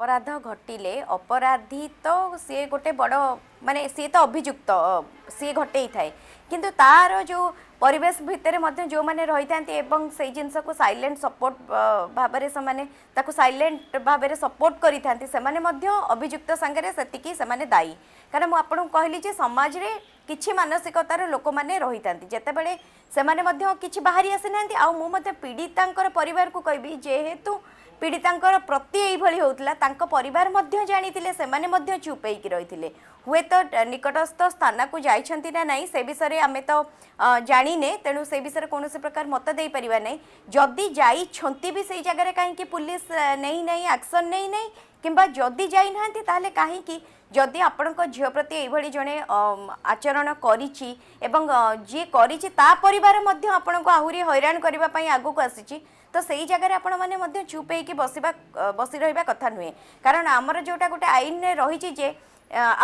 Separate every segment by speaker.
Speaker 1: अपराध घटले अपराधी तो सी गोटे बड़ मान सी तो अभिजुक्त सी घटे थाए कि तार जो परेश भितर जो मैंने रही था से जिनस को सैलेंट सपोर्ट भाव से सैलेंट भाव में सपोर्ट करुक्त सागर से दायी कहना मुझे कहली समाज में किसी मानसिकतार लोक मैंने रही था जितेबले से कि बाहरी आसी ना आ मुझे पीड़िता पर कहबी ପୀଡ଼ିତାଙ୍କର ପ୍ରତି ଏଇଭଳି ହେଉଥିଲା ତାଙ୍କ ପରିବାର ମଧ୍ୟ ଜାଣିଥିଲେ ସେମାନେ ମଧ୍ୟ ଚୁପ୍ ହେଇକି ରହିଥିଲେ ହୁଏତ ନିକଟସ୍ଥ ସ୍ଥାନକୁ ଯାଇଛନ୍ତି ନା ନାହିଁ ସେ ବିଷୟରେ ଆମେ ତ ଜାଣିନେ ତେଣୁ ସେ ବିଷୟରେ କୌଣସି ପ୍ରକାର ମତ ଦେଇପାରିବା ନାହିଁ ଯଦି ଯାଇଛନ୍ତି ବି ସେଇ ଜାଗାରେ କାହିଁକି ପୁଲିସ୍ ନେଇ ନାହିଁ ଆକ୍ସନ୍ ନେଇ ନାହିଁ কিংবা যদি যাই না তাহলে কী যদি আপনার ঝিও প্রত্যে এইভাবে জনে আচরণ করেছি এবং যে করেছি তা পরিবার আপনার আহরি হইরাণ করা আগুক আসিছি তো সেই জায়গায় আপনার মানে চুপ হয়ে বসবা বসি রহবা কথা নুহে কারণ আমার যেটা গোটে আইনে রয়েছে যে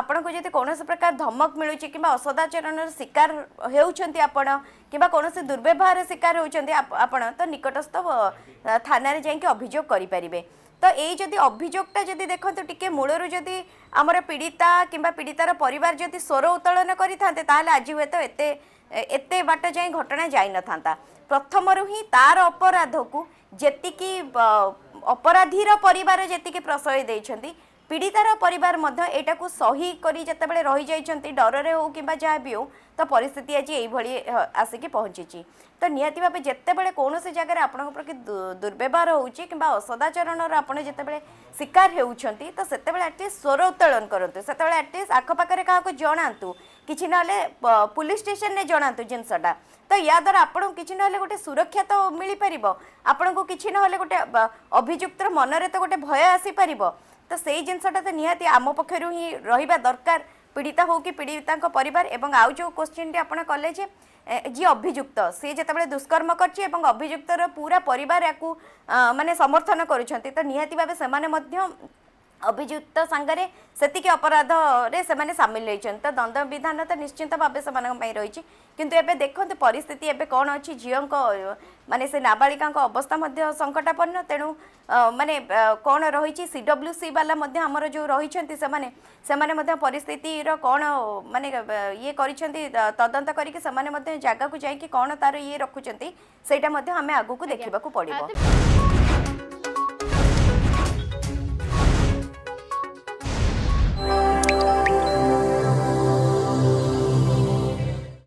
Speaker 1: আপনার যদি ଯଦି প্রকার ধমক মিলুছে কিংবা অসদাচরণের শিকার ଶିକାର আপনার কিংবা କିମ୍ବା କୌଣସି শিকার হচ্ছেন আপনার তো নিকটস্থ ନିକଟସ୍ଥ যাই অভিযোগ করে କରିପାରିବେ তো এই যদি অভিযোগটা যদি দেখন্তু টিকে মূলর যদি আমার পীড়িতা কিংবা পীড়িতার পরিবার যদি স্বর উত্তোলন করে থাকে তাহলে আজ হয়তো এতে এতে বাট যাই ঘটনা যাই নথান্তা প্রথমরু হি তার অপরাধকু যেতিকি অপরাধীর পরিবার যেতিকি প্রশয় দিয়েছেন পীড়িতার পরিবার এটাকে সহি করে যেতবে রহিযাই ডরের হো কিংবা যা বি হো তো পরিস্থিতি আজ এইভাবে আসিকি পৌঁছিছি তো নিহতি ভাবে যেতবে কৌশি জায়গায় আপনার প্রতি দুর্ব্যবহার হচ্ছে কিংবা অসদাচরণর আপনার যেতবে শিকার হেউছেন তো সেতবে আটলিস্ট স্বর উত্তোলন করতু সেতবে আটলিস্ট আখপাখে কাহকু জনাতু কিছু নহলে পুলিশ স্টেসনে জনাতু জিনিসটা তো ইয়াদ্বারা আপনার কিছু নহলে গোটে সুরক্ষা তো মিলিপার আপনার কিছু নহলে গোটে অভিযুক্তর মনরে তো গোটে ভয় আসিপার তো সেই জিনিসটা তো নিহতি আম পক্ষর হি রহবা দরকার পীড়িতা হোক কি পীড়িতা পরিবার এবং আউ যে কোশ্চিনটি আপনার কলে যে ଯିଏ ଅଭିଯୁକ୍ତ ସିଏ ଯେତେବେଳେ ଦୁଷ୍କର୍ମ କରିଛି ଏବଂ ଅଭିଯୁକ୍ତର ପୁରା ପରିବାର ୟାକୁ ମାନେ ସମର୍ଥନ କରୁଛନ୍ତି ତ ନିହାତି ଭାବେ ସେମାନେ ମଧ୍ୟ ଅଭିଯୁକ୍ତ ସାଙ୍ଗରେ ସେତିକି ଅପରାଧରେ ସେମାନେ ସାମିଲ ହୋଇଛନ୍ତି ତ ଦଣ୍ଡବିଧାନ ତ ନିଶ୍ଚିନ୍ତ ଭାବେ ସେମାନଙ୍କ ପାଇଁ ରହିଛି କିନ୍ତୁ ଏବେ ଦେଖନ୍ତୁ ପରିସ୍ଥିତି ଏବେ କ'ଣ ଅଛି ଝିଅଙ୍କ ମାନେ ସେ ନାବାଳିକାଙ୍କ ଅବସ୍ଥା ମଧ୍ୟ ସଙ୍କଟାପନ୍ନ ତେଣୁ ମାନେ କ'ଣ ରହିଛି ସି ଡବ୍ଲ୍ୟୁ ସି ବାଲା ମଧ୍ୟ ଆମର ଯେଉଁ ରହିଛନ୍ତି ସେମାନେ ସେମାନେ ମଧ୍ୟ ପରିସ୍ଥିତିର କ'ଣ ମାନେ ଇଏ କରିଛନ୍ତି ତଦନ୍ତ କରିକି ସେମାନେ ମଧ୍ୟ ଜାଗାକୁ ଯାଇକି କ'ଣ ତାର ଇଏ ରଖୁଛନ୍ତି ସେଇଟା ମଧ୍ୟ ଆମେ ଆଗକୁ ଦେଖିବାକୁ ପଡ଼ିବ